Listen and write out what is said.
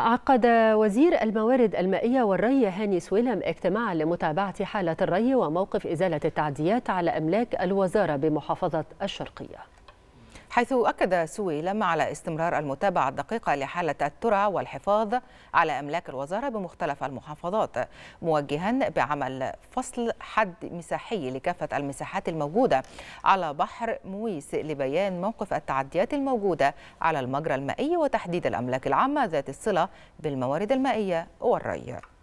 عقد وزير الموارد المائية والري هاني سويلم اجتماعا لمتابعة حالة الري وموقف إزالة التعديات على أملاك الوزارة بمحافظة الشرقية حيث أكد سويلم على استمرار المتابعة الدقيقة لحالة الترع والحفاظ على أملاك الوزارة بمختلف المحافظات موجها بعمل فصل حد مساحي لكافة المساحات الموجودة على بحر مويس لبيان موقف التعديات الموجودة على المجرى المائي وتحديد الأملاك العامة ذات الصلة بالموارد المائية والري